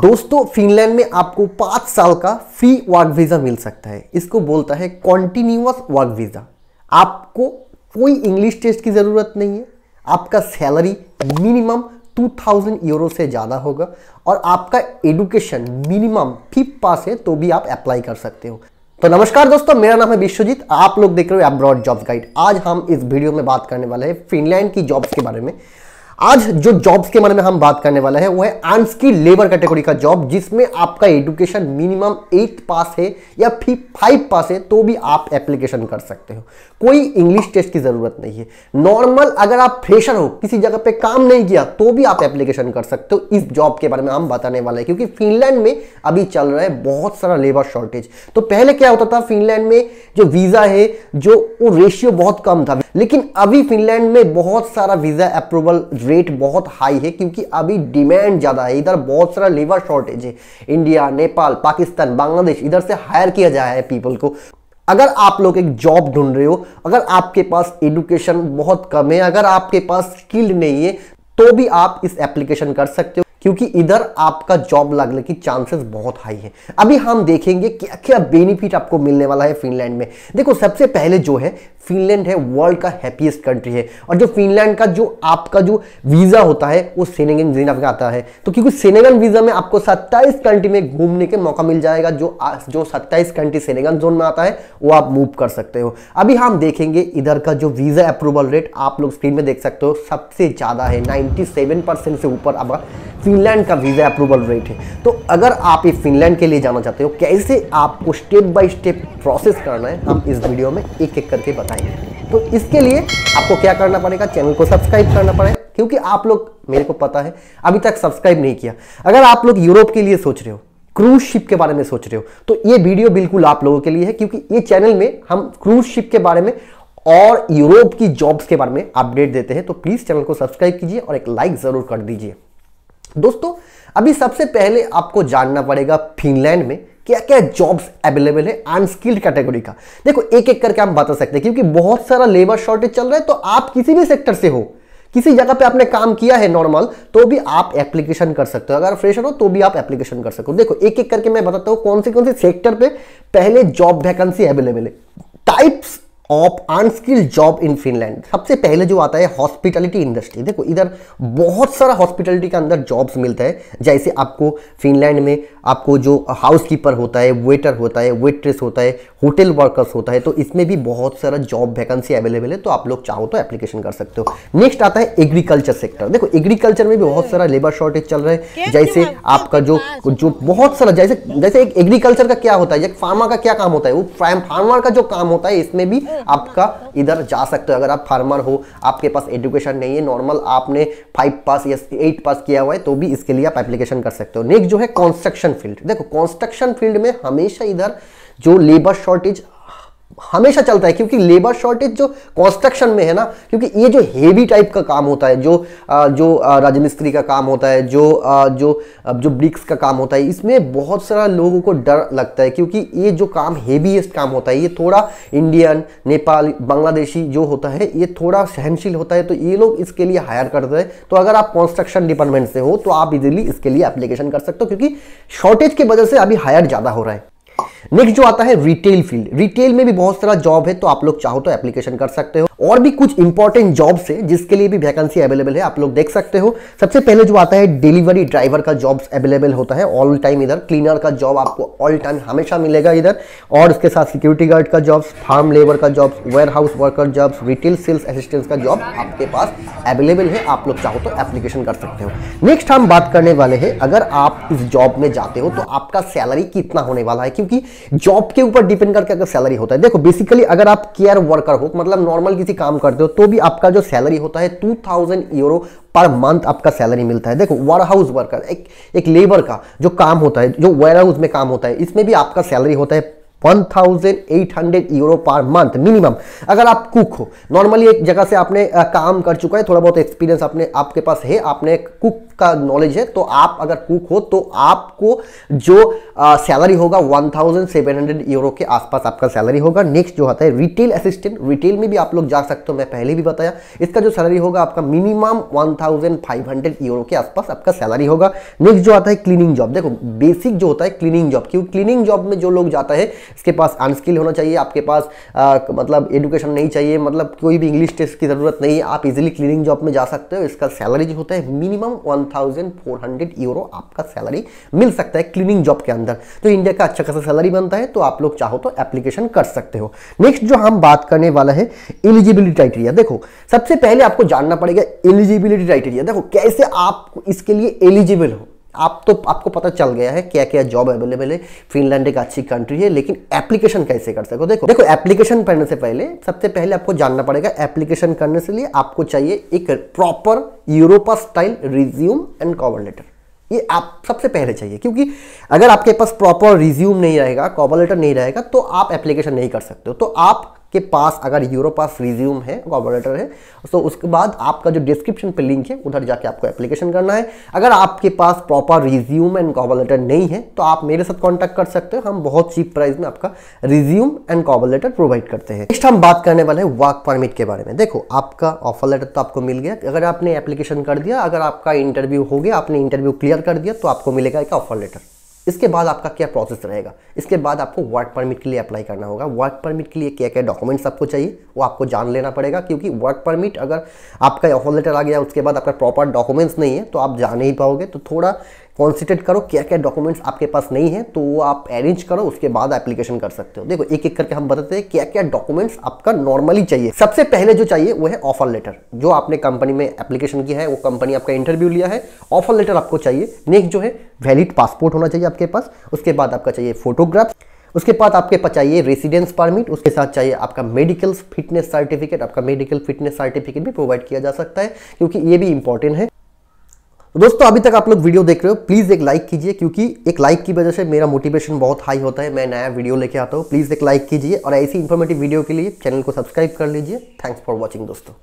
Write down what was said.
दोस्तों फिनलैंड में आपको पांच साल का फ्री वर्क वीज़ा मिल सकता है इसको बोलता है कॉन्टिन्यूस वर्क वीज़ा आपको कोई इंग्लिश टेस्ट की ज़रूरत नहीं है आपका सैलरी मिनिमम 2000 यूरो से ज़्यादा होगा और आपका एडुकेशन मिनिमम फिफ्थ पास है तो भी आप अप्लाई कर सकते हो तो नमस्कार दोस्तों मेरा नाम है विश्वजीत आप लोग देख रहे हो अब्रॉड जॉब्स गाइड आज हम इस वीडियो में बात करने वाले हैं फिनलैंड की जॉब्स के बारे में आज जो जॉब्स के बारे में हम बात करने वाला है वो है की लेबर कैटेगरी का जॉब जिसमें आपका एजुकेशन मिनिमम एट पास है या फिर फाइव पास है तो भी आप एप्लीकेशन कर सकते हो कोई इंग्लिश टेस्ट की ज़रूरत नहीं है नॉर्मल अगर आप फ्रेशर हो किसी जगह पे काम नहीं किया तो भी आप एप्लीकेशन कर सकते हो इस जॉब के बारे में हम बताने वाले हैं क्योंकि फिनलैंड में अभी चल रहा है बहुत सारा लेबर शॉर्टेज तो पहले क्या होता था फिनलैंड में जो वीज़ा है जो वो रेशियो बहुत कम था लेकिन अभी फिनलैंड में बहुत सारा वीज़ा अप्रूवल रेट बहुत हाई है क्योंकि अभी डिमांड ज़्यादा है इधर बहुत सारा लेबर शॉर्टेज है इंडिया नेपाल पाकिस्तान बांग्लादेश इधर से हायर किया जाए है पीपल को अगर आप लोग एक जॉब ढूंढ रहे हो अगर आपके पास एडुकेशन बहुत कम है अगर आपके पास स्किल्ड नहीं है तो भी आप इस एप्लीकेशन कर सकते हो क्योंकि इधर आपका जॉब लगने की चांसेस बहुत हाई है अभी हम देखेंगे क्या क्या बेनिफिट आपको मिलने वाला है फिनलैंड में देखो सबसे पहले जो है फिनलैंड है वर्ल्ड का हैप्पीएस्ट कंट्री है और जो फिनलैंड का जो आपका जो वीज़ा होता है वो सेनेगन वीजा का आता है तो क्योंकि सेनेगन वीज़ा में आपको 27 कंट्री में घूमने के मौका मिल जाएगा जो जो 27 कंट्री सेनेगन जोन में आता है वो आप मूव कर सकते हो अभी हम देखेंगे इधर का जो वीज़ा अप्रूवल रेट आप लोग स्क्रीन में देख सकते हो सबसे ज़्यादा है नाइन्टी से ऊपर अब फिनलैंड का वीज़ा अप्रूवल रेट है तो अगर आप ये फिनलैंड के लिए जाना चाहते हो कैसे आपको स्टेप बाय स्टेप प्रोसेस करना है हम इस वीडियो में एक एक करके बताएंगे तो इसके लिए आपको क्या करना पड़ेगा चैनल को सब्सक्राइब करना पड़ेगा क्योंकि आप लोग मेरे को पता है अभी तक सब्सक्राइब नहीं किया अगर आप लोग यूरोप के लिए सोच रहे हो क्रूज शिप के बारे में सोच रहे हो तो ये वीडियो बिल्कुल आप लोगों के लिए है क्योंकि ये चैनल में हम क्रूज शिप के बारे में और यूरोप की जॉब्स के बारे में अपडेट देते हैं तो प्लीज़ चैनल को सब्सक्राइब कीजिए और एक लाइक ज़रूर कर दीजिए दोस्तों अभी सबसे पहले आपको जानना पड़ेगा फिनलैंड में क्या क्या जॉब्स अवेलेबल है अनस्किल्ड कैटेगरी का देखो एक एक करके हम बता सकते हैं क्योंकि बहुत सारा लेबर शॉर्टेज चल रहा है तो आप किसी भी सेक्टर से हो किसी जगह पे आपने काम किया है नॉर्मल तो भी आप एप्लीकेशन कर सकते हो अगर फ्रेशर हो तो भी आप एप्लीकेशन कर सकते हो देखो एक एक करके मैं बताता हूँ कौन से कौन से सेक्टर पे पहले जॉब वैकेंसी अवेलेबल है types of unskilled job in Finland सबसे पहले जो आता है हॉस्पिटलिटी इंडस्ट्री देखो इधर बहुत सारा हॉस्पिटलिटी के अंदर जॉब्स मिलता है जैसे आपको फिनलैंड में आपको जो हाउस कीपर होता है वेटर होता है वेट्रेस होता है होटल वर्कर्स होता है तो इसमें भी बहुत सारा जॉब वैकेंसी अवेलेबल है तो आप लोग चाहो तो एप्लीकेशन कर सकते हो नेक्स्ट आता है एग्रीकल्चर सेक्टर देखो एग्रीकल्चर में भी बहुत सारा लेबर शॉर्टेज चल रहा है जैसे आपका जो जो बहुत सारा जैसे जैसे एक एग्रीकल्चर का क्या होता है फार्मा का क्या काम होता है वो फार्मर का जो काम होता है इसमें भी हाँ। आपका इधर जा सकते हो अगर आप फार्मर हो आपके पास एजुकेशन नहीं है नॉर्मल आपने फाइव पास या एट पास किया हुआ है तो भी इसके लिए आप एप्लीकेशन कर सकते हो नेक्स्ट जो है कॉन्स्ट्रक्शन फील्ड देखो कॉन्स्ट्रक्शन फील्ड में हमेशा इधर जो लेबर शॉर्टेज हमेशा चलता है क्योंकि लेबर शॉर्टेज जो कंस्ट्रक्शन में है ना क्योंकि ये जो हेवी टाइप का काम होता है जो जो राजमिस्त्री का काम होता है जो जो जो ब्रिक्स का काम होता है इसमें बहुत सारा लोगों को डर लगता है क्योंकि ये जो काम हेवीएस्ट काम होता है ये थोड़ा इंडियन नेपाल बांग्लादेशी जो होता है ये थोड़ा सहनशील होता है तो ये लोग इसके लिए हायर करते हैं तो अगर आप कॉन्स्ट्रक्शन डिपार्टमेंट से हो तो आप इजिली इसके लिए एप्लीकेशन कर सकते हो क्योंकि शॉर्टेज की वजह से अभी हायर ज़्यादा हो रहा है नेक्स्ट जो आता है रिटेल फील्ड रिटेल में भी बहुत सारा जॉब है तो आप लोग चाहो तो एप्लीकेशन कर सकते हो और भी कुछ इंपॉर्टेंट जॉब्स है जिसके लिए भी वैकेंसी अवेलेबल है आप लोग देख सकते हो सबसे पहले जो आता है डिलीवरी ड्राइवर का जॉब्स अवेलेबल होता है ऑल टाइम इधर क्लीनर का जॉब आपको ऑल टाइम हमेशा मिलेगा इधर और उसके साथ सिक्योरिटी गार्ड का जॉब्स फार्म लेबर का jobs warehouse worker jobs retail sales assistant का जॉब आपके पास अवेलेबल है आप लोग चाहो तो एप्लीकेशन कर सकते हो नेक्स्ट हम बात करने वाले हैं अगर आप इस जॉब में जाते हो तो आपका सैलरी कितना होने वाला है क्योंकि जॉब के ऊपर डिपेंड करके अगर सैलरी होता है देखो बेसिकली अगर आप केयर वर्कर हो मतलब नॉर्मल किसी भी काम करते हो तो भी आपका जो सैलरी होता है two thousand euro per month आपका सैलरी मिलता है देखो वेयर हाउस वर्कर एक एक लेबर का जो काम होता है जो वेयर हाउस में काम होता है इसमें भी आपका सैलरी होता है 1,800 यूरो पर मंथ मिनिमम अगर आप कुक हो नॉर्मली एक जगह से आपने काम कर चुका है थोड़ा बहुत एक्सपीरियंस आपने आपके पास है आपने कुक का नॉलेज है तो आप अगर कुक हो तो आपको जो सैलरी होगा 1,700 यूरो के आसपास आपका सैलरी होगा नेक्स्ट जो आता है रिटेल असिस्टेंट रिटेल में भी आप लोग जा सकते हो मैं पहले भी बताया इसका जो सैलरी होगा आपका मिनिमम वन यूरो के आसपास आपका सैलरी होगा नेक्स्ट जो आता है क्लीनिंग जॉब देखो बेसिक जो होता है क्लीनिंग जॉब क्योंकि क्लीनिंग जॉब में जो लोग जाता है इसके पास अनस्किल होना चाहिए आपके पास आ, मतलब एडुकेशन नहीं चाहिए मतलब कोई भी इंग्लिश टेस्ट की ज़रूरत नहीं है आप इजीली क्लीनिंग जॉब में जा सकते हो इसका सैलरी जो होता है मिनिमम 1400 यूरो आपका सैलरी मिल सकता है क्लीनिंग जॉब के अंदर तो इंडिया का अच्छा खासा सैलरी बनता है तो आप लोग चाहो तो एप्लीकेशन कर सकते हो नेक्स्ट जो हम बात करने वाला है एलिजिबिलिटी क्राइटेरिया देखो सबसे पहले आपको जानना पड़ेगा एलिजिबिलिटी क्राइटेरिया देखो कैसे आप इसके लिए एलिजिबल हो आप तो आपको पता चल गया है क्या क्या जॉब अवेलेबल है फिनलैंड एक अच्छी कंट्री है लेकिन एप्लीकेशन कैसे कर सको देखो देखो एप्लीकेशन करने से पहले सबसे पहले आपको जानना पड़ेगा एप्लीकेशन करने से लिए आपको चाहिए एक proper Europa style resume and cover letter ये आप सबसे पहले चाहिए क्योंकि अगर आपके पास प्रॉपर रिज्यूम नहीं रहेगा कॉवर लेटर नहीं रहेगा तो आप एप्लीकेशन नहीं कर सकते हो तो आप के पास अगर यूरोपास रिज्यूम है गवर्नेटर है तो उसके बाद आपका जो डिस्क्रिप्शन पे लिंक है उधर जाके आपको एप्लीकेशन करना है अगर आपके पास प्रॉपर रिज्यूम एंड कॉबोलेटर नहीं है तो आप मेरे साथ कॉन्टैक्ट कर सकते हो हम बहुत चीप प्राइस में आपका रिज्यूम एंड कॉबोलेटर प्रोवाइड करते हैं नेक्स्ट हम बात करने वाले हैं वर्क परमिट के बारे में देखो आपका ऑफर लेटर तो आपको मिल गया अगर आपने एप्लीकेशन कर दिया अगर आपका इंटरव्यू हो गया आपने इंटरव्यू क्लियर कर दिया तो आपको मिलेगा एक ऑफर लेटर इसके बाद आपका क्या प्रोसेस रहेगा इसके बाद आपको वर्क परमिट के लिए अप्लाई करना होगा वर्क परमिट के लिए क्या क्या डॉक्यूमेंट्स आपको चाहिए वो आपको जान लेना पड़ेगा क्योंकि वर्क परमिट अगर आपका ऑफर लेटर आ गया उसके बाद आपका प्रॉपर डॉक्यूमेंट्स नहीं है तो आप जा नहीं पाओगे तो थोड़ा कॉन्सिडेट करो क्या क्या डॉक्यूमेंट्स आपके पास नहीं है तो वो आप अरेंज करो उसके बाद एप्लीकेशन कर सकते हो देखो एक एक करके हम बताते हैं क्या क्या डॉक्यूमेंट्स आपका नॉर्मली चाहिए सबसे पहले जो चाहिए वो है ऑफर लेटर जो आपने कंपनी में एप्लीकेशन किया है वो कंपनी आपका इंटरव्यू लिया है ऑफर लेटर आपको चाहिए नेक्स्ट जो है वैलिड पासपोर्ट होना चाहिए आपके पास उसके बाद आपका चाहिए फोटोग्राफ उसके बाद आपके पास चाहिए रेसिडेंस परमिट उसके साथ चाहिए आपका मेडिकल फिटनेस सर्टिफिकेट आपका मेडिकल फिटनेस सर्टिफिकेट भी प्रोवाइड किया जा सकता है क्योंकि ये भी इंपॉर्टेंट है दोस्तों अभी तक आप लोग वीडियो देख रहे हो प्लीज़ एक लाइक कीजिए क्योंकि एक लाइक की वजह से मेरा मोटिवेशन बहुत हाई होता है मैं नया वीडियो लेके आता हूँ प्लीज़ एक लाइक कीजिए और ऐसी इन्फॉर्मेटिव वीडियो के लिए चैनल को सब्सक्राइब कर लीजिए थैंक्स फॉर वॉचिंग दोस्तों